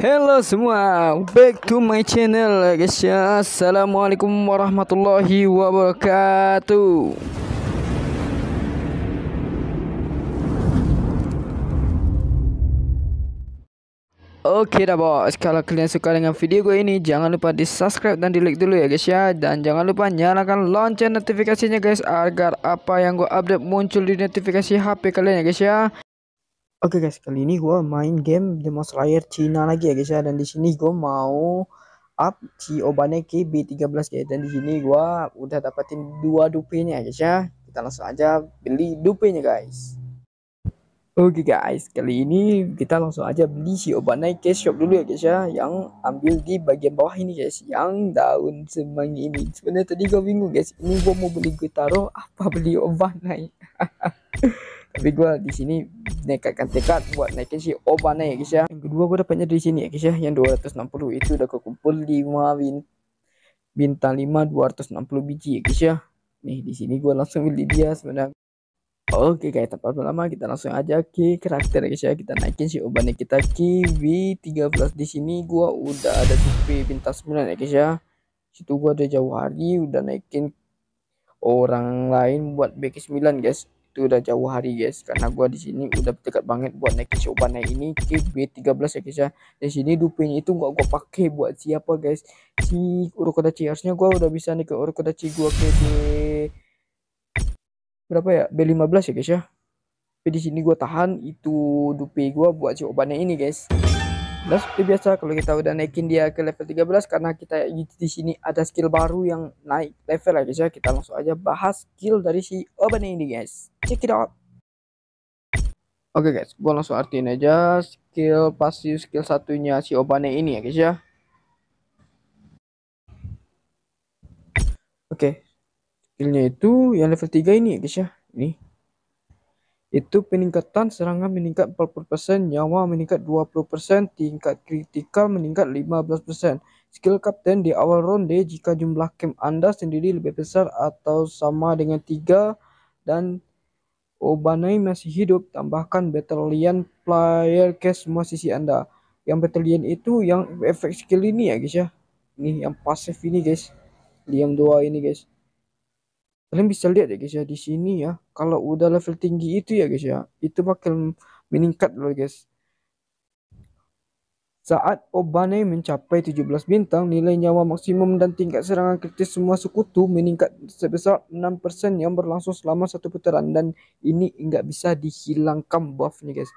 Halo semua, back to my channel guys ya Assalamualaikum warahmatullahi wabarakatuh Oke okay dah bos, kalau kalian suka dengan video gue ini jangan lupa di subscribe dan di like dulu ya guys ya Dan jangan lupa nyalakan lonceng notifikasinya guys Agar apa yang gue update muncul di notifikasi HP kalian ya guys ya Oke guys, kali ini gue main game Demon Slayer Cina lagi ya guys ya. Dan di sini gue mau up si Obaneki B13 guys. Dan di sini gue udah dapetin dua dupenya ya guys ya. Kita langsung aja beli dupenya guys. Oke guys, kali ini kita langsung aja beli si Obaneki shop dulu ya guys ya. Yang ambil di bagian bawah ini guys. Yang daun semanggi ini. Sebenarnya tadi gue bingung guys. Ini gue mau beli gue taruh apa beli Obaneki. tapi gue di sini nekatkan tekad buat naikin si oba ya guys ya yang kedua gue dapatnya dari sini ya guys ya yang 260 itu udah kekumpul 5 bint bintang 5 260 biji ya guys ya nih di sini gue langsung beli dia sebenarnya Oke guys, tanpa lama kita langsung aja ke karakter guys ya. Kita naikin si Obane kita Kiwi 13 di sini gua udah ada di bintang 9 ya guys ya. Situ gua ada jawari udah naikin orang lain buat BK 9 guys itu udah jauh hari guys karena gua di sini udah dekat banget buat naik coba naik ini KB13 ya guys ya di sini dupenya itu nggak gua pakai buat siapa guys si Urukodachi harusnya gua udah bisa nih ke Urukodachi gua ke B... berapa ya B15 ya guys ya tapi di sini gua tahan itu dupe gua buat cobanya ini guys dan seperti ya biasa kalau kita udah naikin dia ke level 13 karena kita di sini ada skill baru yang naik level ya ya. Kita langsung aja bahas skill dari si Oban ini guys. Check it out. Oke okay guys, gua langsung artiin aja skill pasif skill satunya si Obane ini ya guys ya. Oke. Okay. Skillnya itu yang level 3 ini ya guys ya. Ini itu peningkatan serangan meningkat 40%, nyawa meningkat 20%, tingkat kritikal meningkat 15%. Skill kapten di awal ronde jika jumlah camp Anda sendiri lebih besar atau sama dengan 3 dan Obanai masih hidup, tambahkan battalion player ke semua sisi Anda. Yang battalion itu yang efek skill ini ya guys ya. Ini yang pasif ini guys. Yang dua ini guys kalian bisa lihat ya guys ya di sini ya kalau udah level tinggi itu ya guys ya itu makin meningkat loh guys saat Obane mencapai 17 bintang, nilai nyawa maksimum dan tingkat serangan kritis semua sekutu meningkat sebesar 6% yang berlangsung selama satu putaran. Dan ini nggak bisa dihilangkan buffnya guys.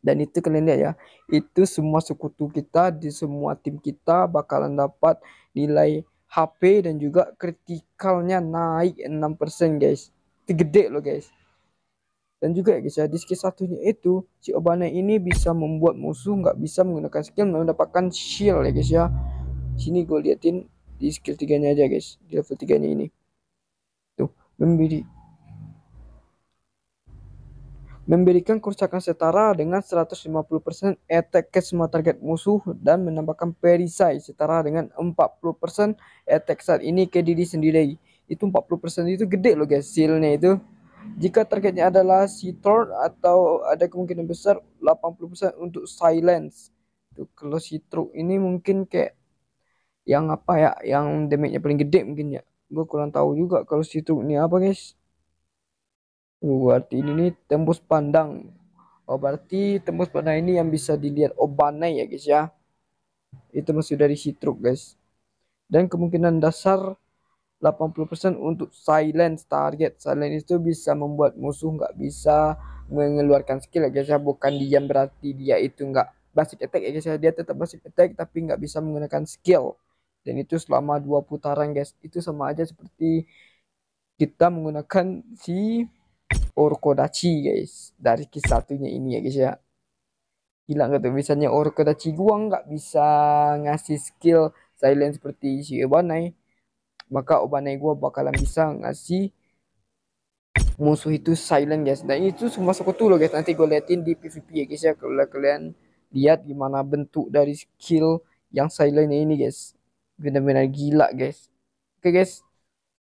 Dan itu kalian lihat ya, itu semua sekutu kita di semua tim kita bakalan dapat nilai HP dan juga kritikalnya naik 6% guys. Itu gede loh guys. Dan juga ya guys ya, di skill satunya itu, si Obana ini bisa membuat musuh nggak bisa menggunakan skill mendapatkan shield ya guys ya. Sini gue liatin di skill tiganya aja guys, di level 3 ini. Tuh, memberi memberikan kerusakan setara dengan 150% attack ke semua target musuh dan menambahkan perisai setara dengan 40% attack saat ini ke diri sendiri. Itu 40% itu gede loh guys sealnya itu. Jika targetnya adalah Seathorn atau ada kemungkinan besar 80% untuk silence. Tuh, kalau Seathorn ini mungkin kayak yang apa ya, yang damage-nya paling gede mungkin ya. Gue kurang tahu juga kalau Seathorn ini apa guys. Oh, berarti ini nih tembus pandang. Oh, berarti tembus pandang ini yang bisa dilihat Obanai oh, ya guys ya. Itu masih dari Citruk guys. Dan kemungkinan dasar 80% untuk silent target. silent itu bisa membuat musuh nggak bisa mengeluarkan skill ya guys ya. Bukan diam berarti dia itu nggak basic attack ya guys ya. Dia tetap basic attack tapi nggak bisa menggunakan skill. Dan itu selama dua putaran guys. Itu sama aja seperti kita menggunakan si Orkodachi guys dari kis satunya ini ya guys ya gila nggak tuh misalnya Orkodachi gua nggak bisa ngasih skill silent seperti si Obanai maka Obanai gua bakalan bisa ngasih musuh itu silent guys dan nah, itu semua sekutu loh guys nanti gue liatin di PvP ya guys ya kalau kalian lihat gimana bentuk dari skill yang silent ini guys benar-benar gila guys oke okay, guys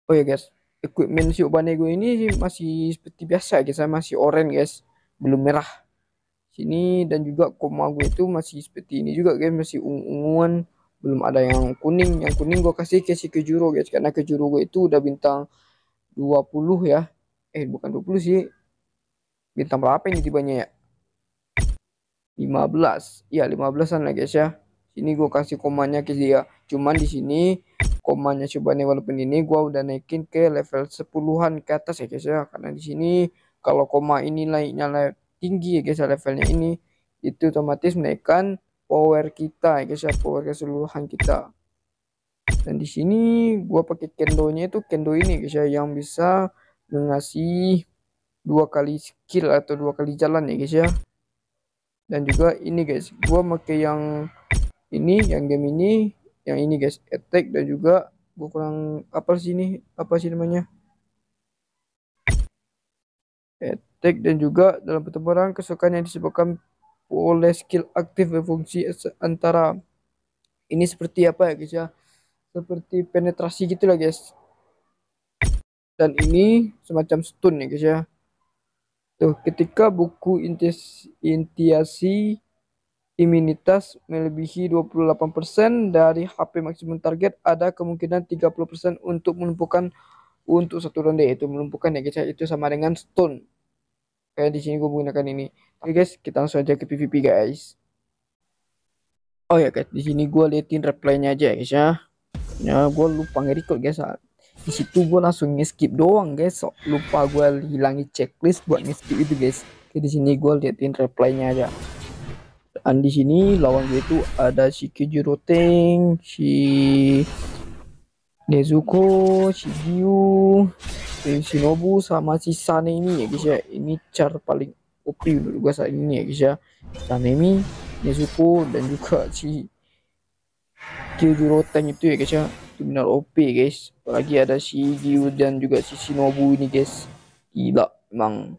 oh ya guys equipment si Obanego ini masih seperti biasa guys, masih orange guys, belum merah. Sini dan juga koma gue itu masih seperti ini juga guys, masih ungu-unguan, belum ada yang kuning. Yang kuning gue kasih ke si guys, karena kejuru gue itu udah bintang 20 ya. Eh bukan 20 sih. Bintang berapa ini tibanya ya? 15. ya 15-an lah guys ya ini gue kasih komanya ke dia. Cuman di sini komanya coba nih walaupun ini gua udah naikin ke level 10-an ke atas ya guys ya. Karena di sini kalau koma ini naiknya tinggi ya guys ya levelnya ini itu otomatis menaikkan power kita ya guys ya power keseluruhan kita dan di sini gua pakai nya itu kendo ini guys ya yang bisa mengasih dua kali skill atau dua kali jalan ya guys ya dan juga ini guys gua pakai yang ini yang game ini yang ini guys attack dan juga gue kurang apa sih ini apa sih namanya attack dan juga dalam pertempuran kesukaan yang disebabkan oleh skill aktif berfungsi antara ini seperti apa ya guys ya seperti penetrasi gitulah guys dan ini semacam stun ya guys ya tuh ketika buku intis intiasi Imunitas melebihi 28% dari HP maksimum target ada kemungkinan 30% untuk melumpuhkan untuk satu ronde yaitu melumpuhkan ya guys ya. itu sama dengan stun. Kayak di sini gue menggunakan ini. Oke guys, kita langsung aja ke PVP guys. Oh ya guys, di sini gue liatin replaynya aja ya guys ya. Ya gue lupa nge-record guys di situ gue langsung ngeskip doang guys so, lupa gue hilangi checklist buat ngeskip itu guys jadi sini gue liatin replaynya aja dan di sini lawan gue itu ada si Kijiro Tank, si Nezuko, si Gyu, si Shinobu sama si Sane ini ya guys ya. Ini char paling OP menurut gue saat ini ya guys ya. Sane ini, Nezuko dan juga si Kijiro Tank itu ya guys ya. Itu benar OP guys. Apalagi ada si Gyu dan juga si Shinobu ini guys. Gila emang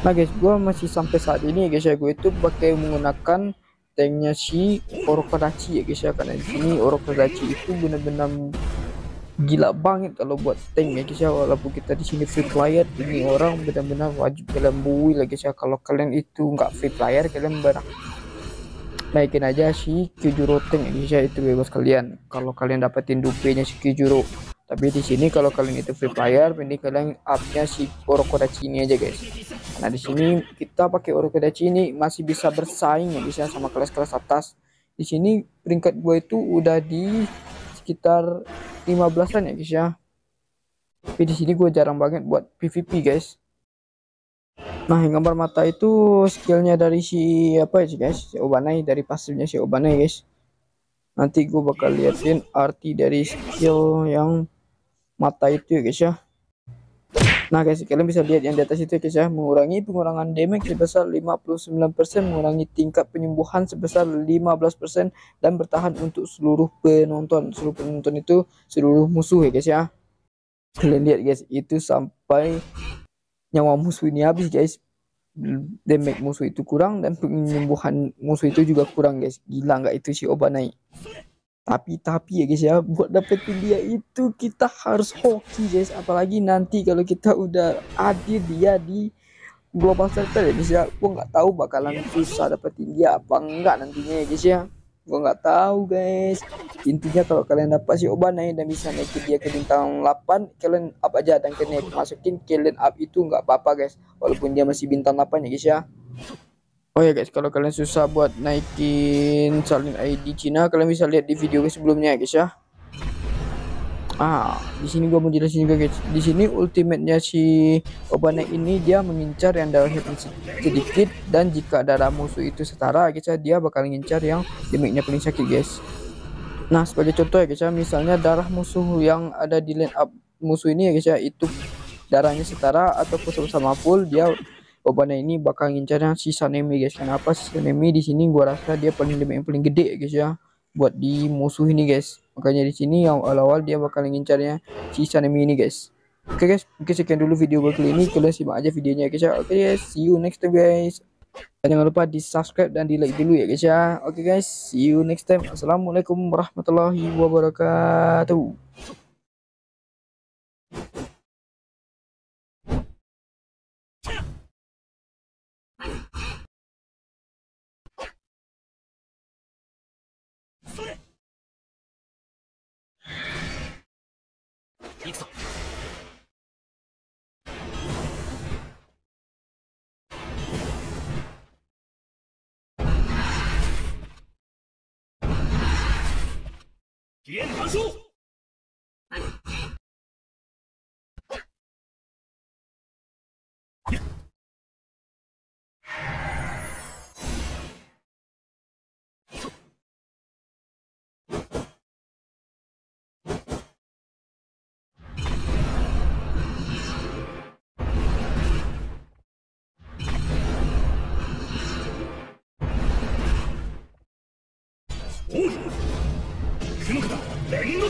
Nah guys, gue masih sampai saat ini ya guys ya, gue itu pakai menggunakan tanknya si Orokodachi ya guys ya, karena di sini Orokodachi itu benar-benar gila banget kalau buat tank ya guys ya, walaupun kita di sini free player, ini orang benar-benar wajib kalian bui lah guys ya. Kalau kalian itu nggak free player, kalian barang naikin aja si Kyujuro tank ya guys ya, itu bebas kalian. Kalau kalian dapetin dupenya si Kyujuro, tapi di sini kalau kalian itu free player, ini kalian upnya si Orokodachi ini aja guys. Nah, di sini kita pakai Orokedachi ini masih bisa bersaing ya bisa sama kelas-kelas atas. Di sini peringkat gue itu udah di sekitar 15-an ya guys ya. Tapi di sini gue jarang banget buat PVP guys. Nah, yang gambar mata itu skillnya dari si apa ya guys? Si Obanai dari pasifnya si Obanai guys. Nanti gue bakal liatin arti dari skill yang mata itu ya guys ya. Nah guys, kalian bisa lihat yang di atas itu ya guys ya, mengurangi pengurangan damage sebesar 59%, mengurangi tingkat penyembuhan sebesar 15% dan bertahan untuk seluruh penonton. Seluruh penonton itu seluruh musuh ya guys ya. Kalian lihat guys, itu sampai nyawa musuh ini habis guys. Damage musuh itu kurang dan penyembuhan musuh itu juga kurang guys. Gila nggak itu si naik tapi tapi ya guys ya buat dapetin dia itu kita harus hoki guys apalagi nanti kalau kita udah hadir dia di global center ya guys ya gua nggak tahu bakalan susah dapetin dia apa enggak nantinya ya guys ya Gua nggak tahu guys intinya kalau kalian dapat si Obanai dan bisa naikin dia ke bintang 8 kalian apa aja dan kalian masukin kalian up itu nggak apa-apa guys walaupun dia masih bintang 8 ya guys ya Oh ya guys, kalau kalian susah buat naikin salin ID Cina, kalian bisa lihat di video sebelumnya guys ya. Ah, di sini gua mau jelasin juga guys. Di sini ultimate-nya si Obane ini dia mengincar yang darah sedikit dan jika darah musuh itu setara guys ya, dia bakal ngincar yang damage nya paling sakit guys. Nah, sebagai contoh ya guys ya, misalnya darah musuh yang ada di line up musuh ini ya guys ya, itu darahnya setara atau sama full dia Obana ini bakal ngincar sisa Sanemi guys. Kenapa sisa Sanemi di sini gua rasa dia paling damage yang paling gede guys ya buat di musuh ini guys. Makanya di sini yang awal-awal dia bakal ngincarnya sisa Sanemi ini guys. Oke okay guys, mungkin sekian dulu video gue kali ini. Kalian simak aja videonya guys ya. Oke okay guys, see you next time guys. Dan jangan lupa di subscribe dan di like dulu ya guys ya. Oke okay guys, see you next time. Assalamualaikum warahmatullahi wabarakatuh. それ行くぞ起おうレ方ン獄